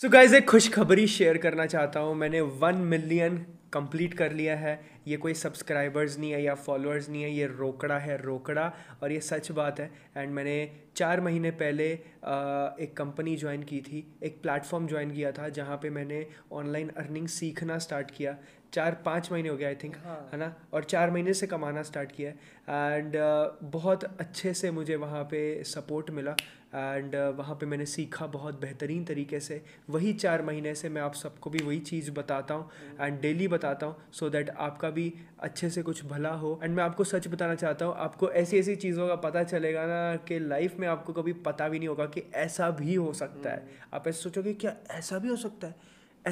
सो so guys एक खुशखबरी share करना चाहता हूँ मैंने वन मिलियन कंप्लीट कर लिया है ये कोई सब्सक्राइबर्स नहीं है या फॉलोअर्स नहीं है ये रोकड़ा है रोकड़ा और ये सच बात है एंड मैंने चार महीने पहले एक कंपनी ज्वाइन की थी एक प्लेटफॉर्म ज्वाइन किया था जहाँ पे मैंने ऑनलाइन अर्निंग सीखना स्टार्ट किया चार पाँच महीने हो गया आई थिंक हाँ। है ना और चार महीने से कमाना स्टार्ट किया एंड uh, बहुत अच्छे से मुझे वहाँ पे सपोर्ट मिला एंड uh, वहाँ पे मैंने सीखा बहुत बेहतरीन तरीके से वही चार महीने से मैं आप सबको भी वही चीज़ बताता हूँ एंड डेली बताता हूँ सो दैट आपका भी अच्छे से कुछ भला हो एंड मैं आपको सच बताना चाहता हूँ आपको ऐसी ऐसी चीज़ों का पता चलेगा ना कि लाइफ में आपको कभी पता भी नहीं होगा कि ऐसा भी हो सकता है हम्म। आप ऐसे सोचोगे क्या ऐसा भी हो सकता है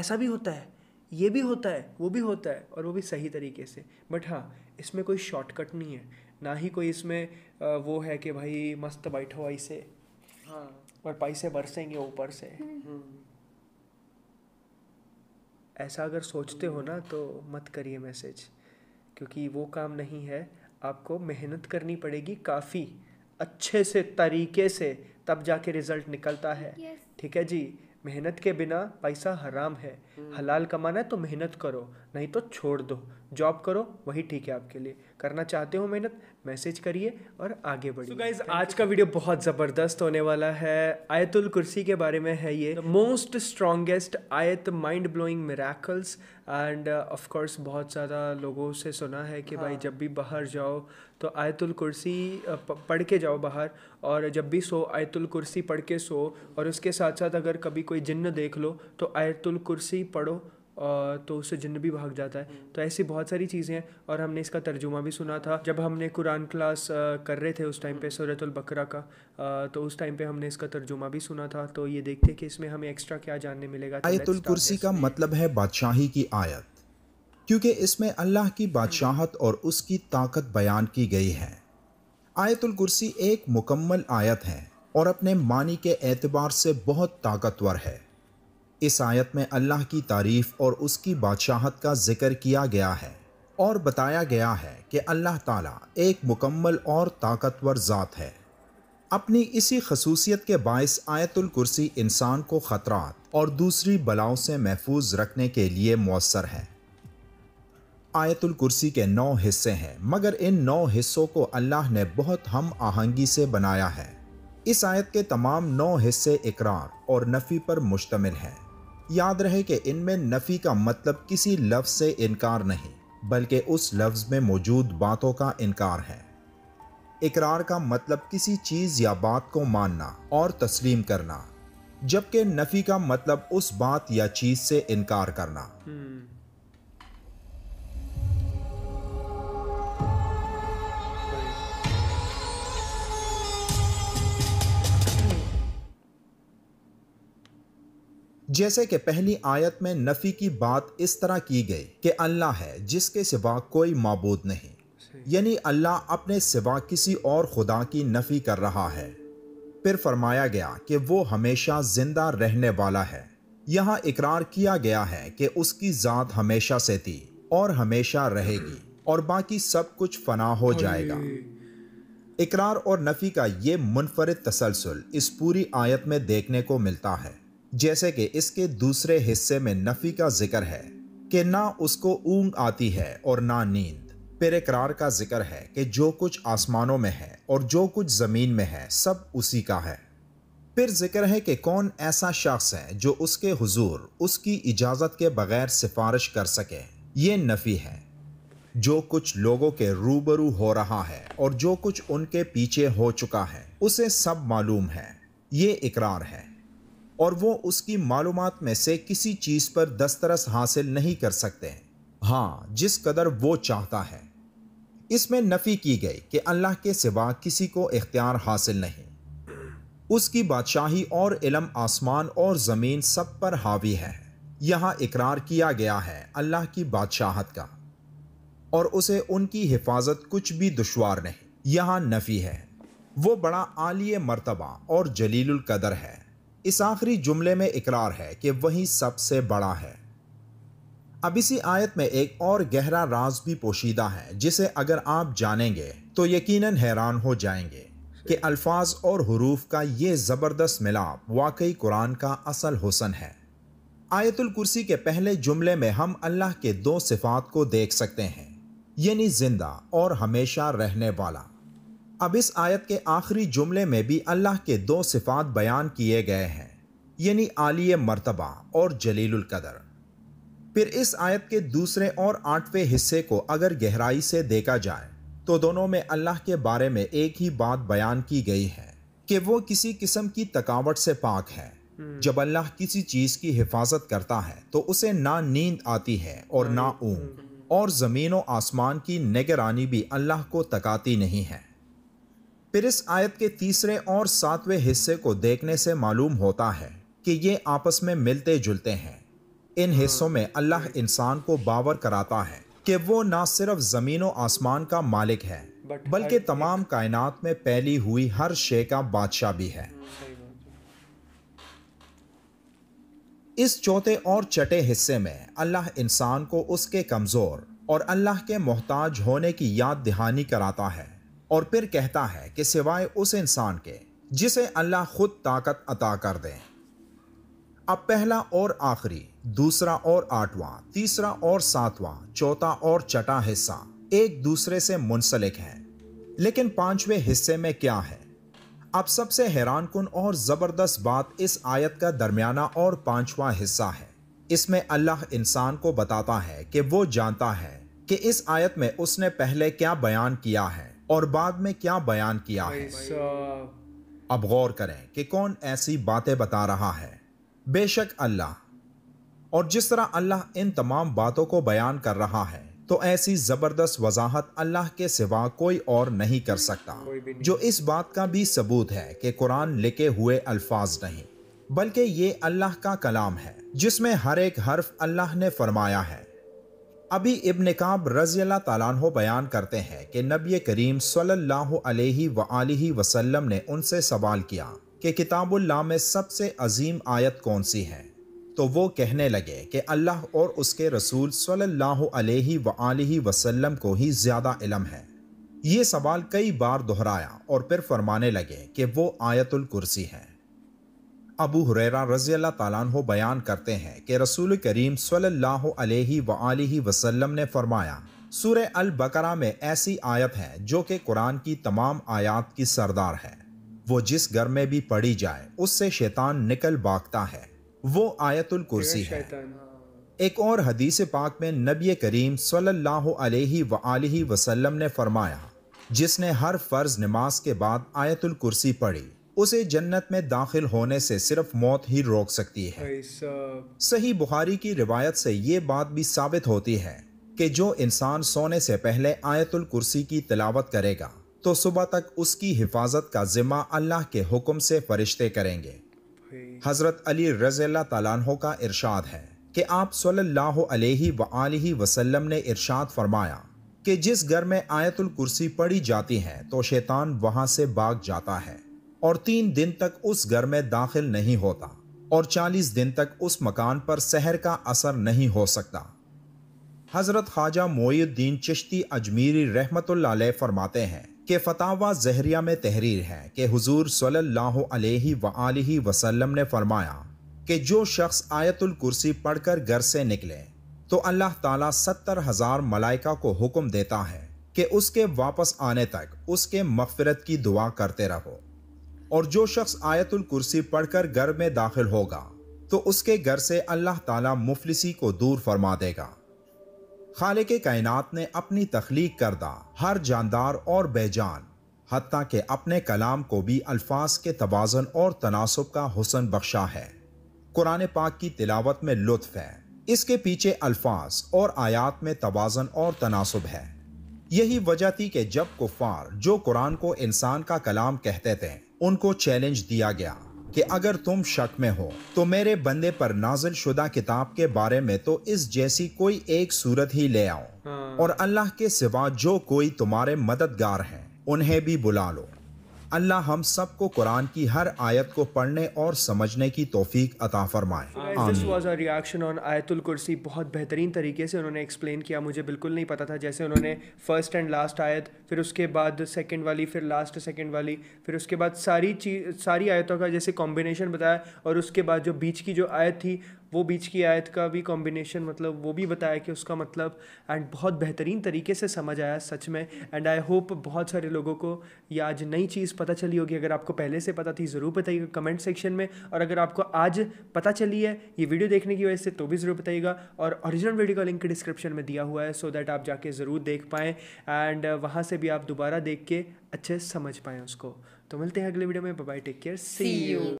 ऐसा भी होता है ये भी होता है वो भी होता है और वो भी सही तरीके से बट हाँ इसमें कोई शॉर्टकट नहीं है ना ही कोई इसमें वो है कि भाई मस्त बैठो ऐसे हाँ। और पैसे बरसेंगे ऊपर से हम्म। ऐसा अगर सोचते हो ना तो मत करिए मैसेज क्योंकि वो काम नहीं है आपको मेहनत करनी पड़ेगी काफ़ी अच्छे से तरीके से तब जाके रिजल्ट निकलता है ठीक है जी मेहनत के बिना पैसा हराम है हम्म। हलाल कमाना है तो मेहनत करो नहीं तो छोड़ दो जॉब करो वही ठीक है आपके लिए करना चाहते हो मेहनत मैसेज करिए और आगे बढ़िए so गाइज आज का वीडियो बहुत ज़बरदस्त होने वाला है आयतुल कुर्सी के बारे में है ये मोस्ट स्ट्रॉन्गेस्ट आयत mind blowing miracles and of course बहुत ज़्यादा लोगों से सुना है कि हाँ. भाई जब भी बाहर जाओ तो आयतुल कुर्सी पढ़ के जाओ बाहर और जब भी सो आयतुल कुर्सी पढ़ के सो और उसके साथ साथ अगर कभी कोई जिन्न देख लो तो आयतुल कुर्सी पढ़ो तो उससे जिन भी भाग जाता है हम्म। तो ऐसी बहुत सारी चीज़ें हैं और हमने इसका तर्जुमा भी सुना था जब हमने कुरान क्लास कर रहे थे उस टाइम पे हम्म। सूरतुल बकरा का तो उस टाइम पे हमने इसका तर्जुमा भी सुना था तो ये देखते कि इसमें हमें एक्स्ट्रा क्या जानने मिलेगा तो आयतुल कुर्सी का मतलब है बादशाही की आयत क्योंकि इसमें अल्लाह की बादशाहत और उसकी ताकत बयान की गई है आयतुल कुर्सी एक मुकम्मल आयत है और अपने मानी के एतबार से बहुत ताकतवर है इस आयत में अल्लाह की तारीफ़ और उसकी बादशाहत का जिक्र किया गया है और बताया गया है कि अल्लाह ताला एक मुकम्मल और ताकतवर ज़ात है अपनी इसी खसूसियत के बायस आयतुल कुर्सी इंसान को ख़तरात और दूसरी बलाओं से महफूज रखने के लिए मौसर है आयतुल कुर्सी के नौ हिस्से हैं मगर इन नौ हिस्सों को अल्लाह ने बहुत हम आहंगी से बनाया है इस आयत के तमाम नौ हिस्से इकरार और नफ़ी पर मुश्तमिल हैं याद रहे कि इनमें नफ़ी का मतलब किसी लफ्ज़ से इनकार नहीं बल्कि उस लफ्ज़ में मौजूद बातों का इनकार है इकरार का मतलब किसी चीज़ या बात को मानना और तस्लीम करना जबकि नफ़ी का मतलब उस बात या चीज़ से इनकार करना हम्म। जैसे कि पहली आयत में नफ़ी की बात इस तरह की गई कि अल्लाह है जिसके सिवा कोई मबूद नहीं यानी अल्लाह अपने सिवा किसी और खुदा की नफ़ी कर रहा है फिर फरमाया गया कि वो हमेशा ज़िंदा रहने वाला है यहाँ इकरार किया गया है कि उसकी ज़ात हमेशा से थी और हमेशा रहेगी और बाकी सब कुछ फना हो जाएगा इकरार और नफ़ी का ये मुनफरद तसलसल इस पूरी आयत में देखने को मिलता है जैसे कि इसके दूसरे हिस्से में नफी का जिक्र है कि ना उसको ऊंग आती है और ना नींद फिर इकरार का जिक्र है कि जो कुछ आसमानों में है और जो कुछ ज़मीन में है सब उसी का है फिर जिक्र है कि कौन ऐसा शख्स है जो उसके हुजूर उसकी इजाज़त के बगैर सिफारिश कर सके ये नफ़ी है जो कुछ लोगों के रूबरू हो रहा है और जो कुछ उनके पीछे हो चुका है उसे सब मालूम है ये इकरार है और वो उसकी मालूम में से किसी चीज़ पर दस्तरस हासिल नहीं कर सकते हैं हाँ जिस कदर वो चाहता है इसमें नफ़ी की गई कि अल्लाह के सिवा किसी को इख्तियार हासिल नहीं उसकी बादशाही और इलम आसमान और ज़मीन सब पर हावी है यहाँ इकरार किया गया है अल्लाह की बादशाहत का और उसे उनकी हिफाजत कुछ भी दुशवार नहीं यहाँ नफ़ी है वो बड़ा आलिय मरतबा और जलील कदर है इस आखिरी जुमले में इकरार है कि वही सबसे बड़ा है अब इसी आयत में एक और गहरा राज भी पोशीदा है जिसे अगर आप जानेंगे तो यकीनन हैरान हो जाएंगे कि अल्फाज और हरूफ का ये ज़बरदस्त मिलाप वाकई कुरान का असल हुसन है आयतुल कुर्सी के पहले जुमले में हम अल्लाह के दो सिफात को देख सकते हैं यानी ज़िंदा और हमेशा रहने वाला अब इस आयत के आखिरी जुमले में भी अल्लाह के दो सिफात बयान किए गए हैं यानी आलिय मर्तबा और जलीलकदर फिर इस आयत के दूसरे और आठवें हिस्से को अगर गहराई से देखा जाए तो दोनों में अल्लाह के बारे में एक ही बात बयान की गई है कि वो किसी किस्म की थकावट से पाक है हम्म। जब अल्लाह किसी चीज की हिफाजत करता है तो उसे ना नींद आती है और ना हम्म। ऊँग और जमीन व आसमान की निगरानी भी अल्लाह को तकाती नहीं है फिर इस आयत के तीसरे और सातवें हिस्से को देखने से मालूम होता है कि ये आपस में मिलते जुलते हैं इन हिस्सों में अल्लाह इंसान को बावर कराता है कि वो ना सिर्फ ज़मीन व आसमान का मालिक है बल्कि तमाम कायनात में पैली हुई हर शे का बादशाह भी है इस चौथे और छठे हिस्से में अल्लाह इंसान को उसके कमज़ोर और अल्लाह के मोहताज होने की याद दहानी कराता है और फिर कहता है कि सिवाय उस इंसान के जिसे अल्लाह खुद ताकत अता कर दें अब पहला और आखिरी दूसरा और आठवां तीसरा और सातवां चौथा और छठा हिस्सा एक दूसरे से मुंसलिक है लेकिन पांचवें हिस्से में क्या है अब सबसे हैरान कन और ज़बरदस्त बात इस आयत का दरमियाना और पांचवा हिस्सा है इसमें अल्लाह इंसान को बताता है कि वो जानता है कि इस आयत में उसने पहले क्या बयान किया है और बाद में क्या बयान किया है अब गौर करें कि कौन ऐसी बातें बता रहा है बेशक अल्लाह और जिस तरह अल्लाह इन तमाम बातों को बयान कर रहा है तो ऐसी ज़बरदस्त वजाहत अल्लाह के सिवा कोई और नहीं कर सकता नहीं। जो इस बात का भी सबूत है कि कुरान लिखे हुए अल्फाज नहीं बल्कि ये अल्लाह का कलाम है जिसमें हर एक हर्फ अल्लाह ने फरमाया है अभी इब्न काब रज़ी अल्लाह बयान करते हैं कि नबी करीम सल्लल्लाहु अलैहि व वसल्लम ने उनसे सवाल किया कि किताबुल्ला में सबसे अजीम आयत कौन सी है तो वो कहने लगे कि अल्लाह और उसके रसूल सल्लल्लाहु अलैहि व वसल्लम को ही ज़्यादा इलम है ये सवाल कई बार दोहराया और फिर फरमाने लगे कि वो आयतुल कुर्सी है अबू हुररा रज़ी अल्लाह तु बयान करते हैं कि रसूल करीम सल्लल्लाहु अलैहि व वसल्लम ने फरमाया सूर अल बकरा में ऐसी आयत है जो कि कुरान की तमाम आयात की सरदार है वो जिस घर में भी पढ़ी जाए उससे शैतान निकल भागता है वो आयतुल कुर्सी है एक और हदीस पाक में नबी करीम सल्लल्लाहु अलैहि व वसल्लम ने फरमाया जिसने हर फ़र्ज़ नमाज के बाद आयतुल कुर्सी पढ़ी उसे जन्नत में दाखिल होने से सिर्फ मौत ही रोक सकती है सही बुखारी की रिवायत से ये बात भी साबित होती है कि जो इंसान सोने से पहले आयतुल कुर्सी की तलावत करेगा तो सुबह तक उसकी हिफाजत का जिम्मा अल्लाह के हुक्म से फरिश्ते करेंगे हज़रत अली रजील्ला तैनों का इरशाद है कि आप सल्लल्लाहु अलैहि वसल्लम ने इरशाद फरमाया कि जिस घर में आयतुल कुर्सी पढ़ी जाती है तो शैतान वहाँ से भाग जाता है और तीन दिन तक उस घर में दाखिल नहीं होता और चालीस दिन तक उस मकान पर शहर का असर नहीं हो सकता हज़रत ख्वाजा मोयुद्दीन चिश्ती अजमीरी रहमत फरमाते हैं कि फतावा जहरिया में तहरीर है कि हजूर सल्लल्लाहु अलैहि ने फरमाया कि जो शख्स आयतुल कुर्सी पढ़कर घर से निकले तो अल्लाह ताला सत्तर हज़ार मलाइका को हुक्म देता है कि उसके वापस आने तक उसके मफफरत की दुआ करते रहो और जो शख्स आयतुल कुर्सी पढ़कर घर में दाखिल होगा तो उसके घर से अल्लाह ताला मुफलिसी को दूर फरमा देगा खाले के कायनात ने अपनी तख्लीक करदा हर जानदार और बेजान हती के अपने कलाम को भी अल्फाज के तोज़न और तनासब का हुसन बख्शा है कुरान पाक की तिलावत में लुत्फ है इसके पीछे अल्फाज और आयात में तोज़न और तनासब है यही वजह थी कि जब कुफ़ार जो कुरान को इंसान का कलाम कहते थे उनको चैलेंज दिया गया कि अगर तुम शक में हो तो मेरे बंदे पर नाजल शुदा किताब के बारे में तो इस जैसी कोई एक सूरत ही ले आओ हाँ। और अल्लाह के सिवा जो कोई तुम्हारे मददगार हैं उन्हें भी बुला लो अल्लाह हम सबको कुरान की हर आयत को पढ़ने और समझने की तोफीक अता फरमाए दिस अ रिएक्शन ऑन आयतुल कुर्सी बहुत बेहतरीन तरीके से उन्होंने एक्सप्लेन किया मुझे बिल्कुल नहीं पता था जैसे उन्होंने फर्स्ट एंड लास्ट आयत फिर उसके बाद सेकंड वाली फिर लास्ट सेकंड वाली फिर उसके बाद सारी चीज सारी आयतों का जैसे कॉम्बिनेशन बताया और उसके बाद जो बीच की जो आयत थी वो बीच की आयत का भी कॉम्बिनेशन मतलब वो भी बताया कि उसका मतलब एंड बहुत बेहतरीन तरीके से समझ आया सच में एंड आई होप बहुत सारे लोगों को ये आज नई चीज़ पता चली होगी अगर आपको पहले से पता थी ज़रूर बताइएगा कमेंट सेक्शन में और अगर आपको आज पता चली है ये वीडियो देखने की वजह से तो भी ज़रूर बताइएगा और ओरिजिनल वीडियो का लिंक डिस्क्रिप्शन में दिया हुआ है सो so दैट आप जाके ज़रूर देख पाएँ एंड वहाँ से भी आप दोबारा देख के अच्छे समझ पाएँ उसको तो मिलते हैं अगले वीडियो में bye take care see you